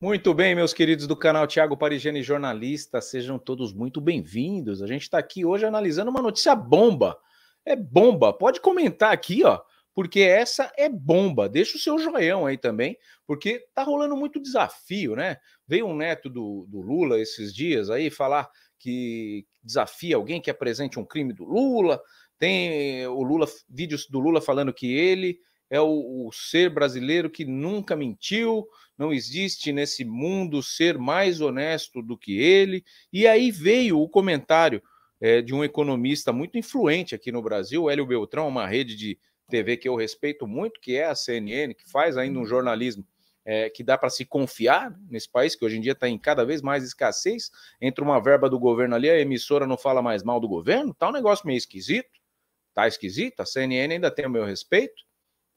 Muito bem, meus queridos do canal Tiago Parigiani Jornalista, sejam todos muito bem-vindos. A gente está aqui hoje analisando uma notícia bomba. É bomba. Pode comentar aqui, ó, porque essa é bomba. Deixa o seu joião aí também, porque tá rolando muito desafio, né? Veio um neto do, do Lula esses dias aí falar que desafia alguém que apresente é um crime do Lula. Tem eh, o Lula vídeos do Lula falando que ele é o, o ser brasileiro que nunca mentiu não existe nesse mundo ser mais honesto do que ele. E aí veio o comentário é, de um economista muito influente aqui no Brasil, Hélio Beltrão, uma rede de TV que eu respeito muito, que é a CNN, que faz ainda um uhum. jornalismo é, que dá para se confiar nesse país, que hoje em dia está em cada vez mais escassez. Entra uma verba do governo ali, a emissora não fala mais mal do governo, tá um negócio meio esquisito, tá esquisito. A CNN ainda tem o meu respeito,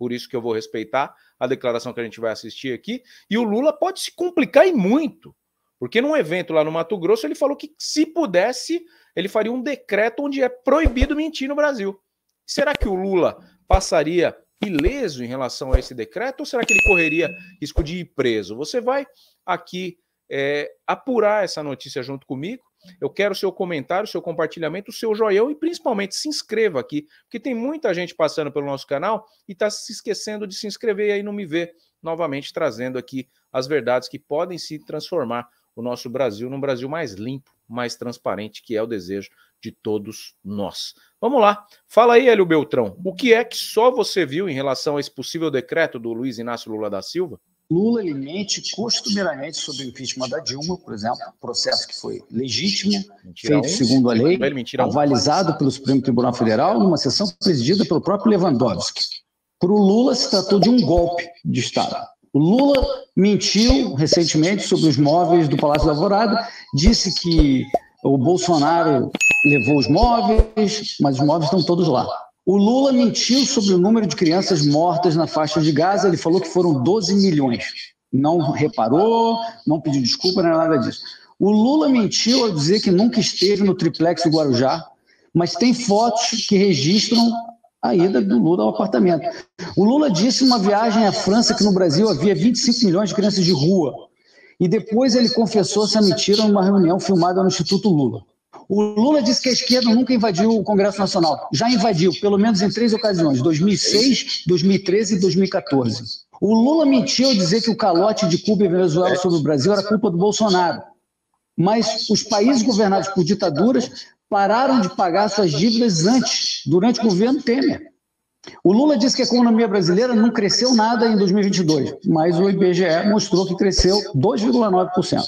por isso que eu vou respeitar a declaração que a gente vai assistir aqui. E o Lula pode se complicar e muito, porque num evento lá no Mato Grosso ele falou que se pudesse, ele faria um decreto onde é proibido mentir no Brasil. Será que o Lula passaria ileso em relação a esse decreto ou será que ele correria risco de ir preso? Você vai aqui é, apurar essa notícia junto comigo. Eu quero o seu comentário, o seu compartilhamento, o seu joinha e principalmente se inscreva aqui, porque tem muita gente passando pelo nosso canal e está se esquecendo de se inscrever e aí não me vê novamente trazendo aqui as verdades que podem se transformar o nosso Brasil num Brasil mais limpo, mais transparente, que é o desejo de todos nós. Vamos lá. Fala aí, Hélio Beltrão, o que é que só você viu em relação a esse possível decreto do Luiz Inácio Lula da Silva? Lula ele mente costumeiramente sobre o impeachment da Dilma, por exemplo, processo que foi legítimo, mentira feito segundo a lei, avalizado pelo Supremo Tribunal Federal, numa sessão presidida pelo próprio Lewandowski. Para o Lula, se tratou de um golpe de Estado. O Lula mentiu recentemente sobre os móveis do Palácio da Alvorada, disse que o Bolsonaro levou os móveis, mas os móveis estão todos lá. O Lula mentiu sobre o número de crianças mortas na faixa de Gaza, ele falou que foram 12 milhões. Não reparou, não pediu desculpa, não é nada disso. O Lula mentiu ao dizer que nunca esteve no triplex do Guarujá, mas tem fotos que registram a ida do Lula ao apartamento. O Lula disse em uma viagem à França que no Brasil havia 25 milhões de crianças de rua. E depois ele confessou essa mentira numa reunião filmada no Instituto Lula. O Lula disse que a esquerda nunca invadiu o Congresso Nacional. Já invadiu, pelo menos em três ocasiões: 2006, 2013 e 2014. O Lula mentiu ao dizer que o calote de Cuba e Venezuela sobre o Brasil era culpa do Bolsonaro. Mas os países governados por ditaduras pararam de pagar suas dívidas antes, durante o governo Temer. O Lula disse que a economia brasileira não cresceu nada em 2022, mas o IBGE mostrou que cresceu 2,9%.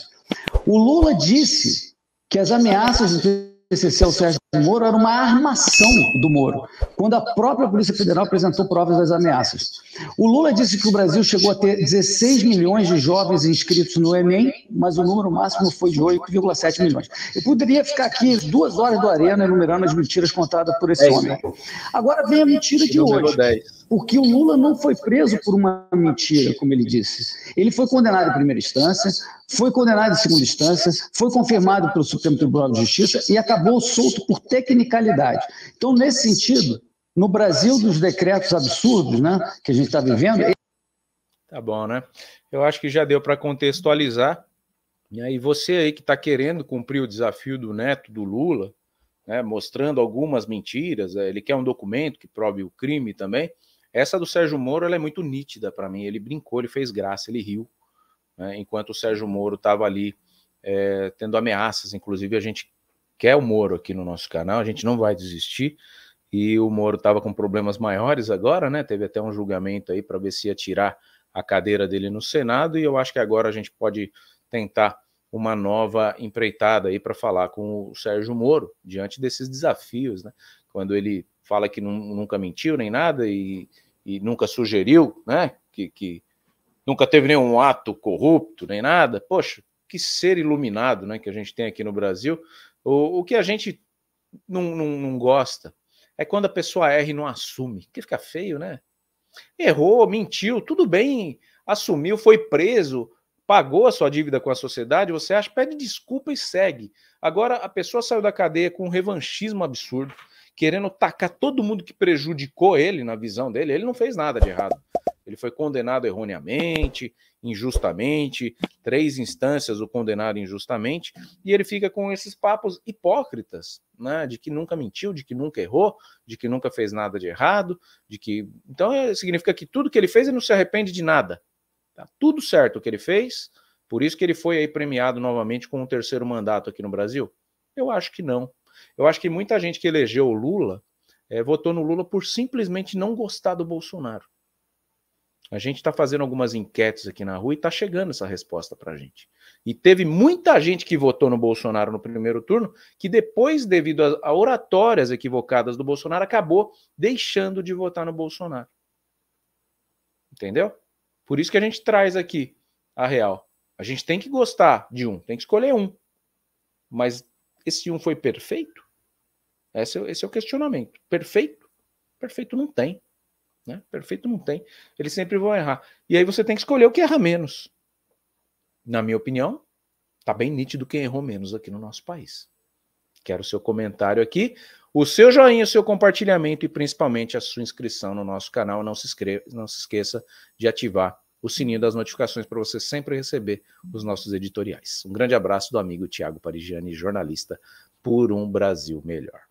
O Lula disse que as ameaças do PCC ao Sérgio Moro eram uma armação do Moro, quando a própria Polícia Federal apresentou provas das ameaças. O Lula disse que o Brasil chegou a ter 16 milhões de jovens inscritos no Enem, mas o número máximo foi de 8,7 milhões. Eu poderia ficar aqui duas horas do Arena enumerando as mentiras contadas por esse é homem. Agora vem a mentira de hoje porque o Lula não foi preso por uma mentira, como ele disse. Ele foi condenado em primeira instância, foi condenado em segunda instância, foi confirmado pelo Supremo Tribunal de Justiça e acabou solto por tecnicalidade. Então, nesse sentido, no Brasil dos decretos absurdos né, que a gente está vivendo. Tá bom, né? Eu acho que já deu para contextualizar. E aí, você aí que está querendo cumprir o desafio do neto do Lula, né, mostrando algumas mentiras, é, ele quer um documento que prove o crime também. Essa do Sérgio Moro ela é muito nítida para mim. Ele brincou, ele fez graça, ele riu, né? enquanto o Sérgio Moro estava ali é, tendo ameaças. Inclusive, a gente quer o Moro aqui no nosso canal, a gente não vai desistir. E o Moro estava com problemas maiores agora, né? Teve até um julgamento aí para ver se ia tirar a cadeira dele no Senado. E eu acho que agora a gente pode tentar uma nova empreitada aí para falar com o Sérgio Moro diante desses desafios, né? Quando ele fala que nunca mentiu nem nada e e nunca sugeriu, né? Que, que nunca teve nenhum ato corrupto nem nada. Poxa, que ser iluminado, né? Que a gente tem aqui no Brasil. O, o que a gente não, não, não gosta é quando a pessoa erra e não assume, que fica feio, né? Errou, mentiu, tudo bem, assumiu, foi preso, pagou a sua dívida com a sociedade, você acha, pede desculpa e segue. Agora a pessoa saiu da cadeia com um revanchismo absurdo, querendo tacar todo mundo que prejudicou ele na visão dele. Ele não fez nada de errado. Ele foi condenado erroneamente, injustamente, três instâncias o condenaram injustamente, e ele fica com esses papos hipócritas, né? De que nunca mentiu, de que nunca errou, de que nunca fez nada de errado, de que. Então é, significa que tudo que ele fez ele não se arrepende de nada. Tá tudo certo o que ele fez, por isso que ele foi aí premiado novamente com um terceiro mandato aqui no Brasil. Eu acho que não. Eu acho que muita gente que elegeu o Lula é, votou no Lula por simplesmente não gostar do Bolsonaro. A gente está fazendo algumas enquetes aqui na rua e está chegando essa resposta para a gente. E teve muita gente que votou no Bolsonaro no primeiro turno, que depois, devido a oratórias equivocadas do Bolsonaro, acabou deixando de votar no Bolsonaro. Entendeu? Por isso que a gente traz aqui a real. A gente tem que gostar de um, tem que escolher um. Mas esse um foi perfeito? Esse, é esse é o questionamento. Perfeito? Perfeito não tem. Né? Perfeito não tem. Eles sempre vão errar. E aí você tem que escolher o que erra menos. Na minha opinião, tá bem nítido quem errou menos aqui no nosso país. Quero o seu comentário aqui, o seu joinha, o seu compartilhamento e principalmente a sua inscrição no nosso canal. Não se, inscreva, não se esqueça de ativar o sininho das notificações para você sempre receber os nossos editoriais. Um grande abraço do amigo Tiago Parigiani, jornalista por um Brasil melhor.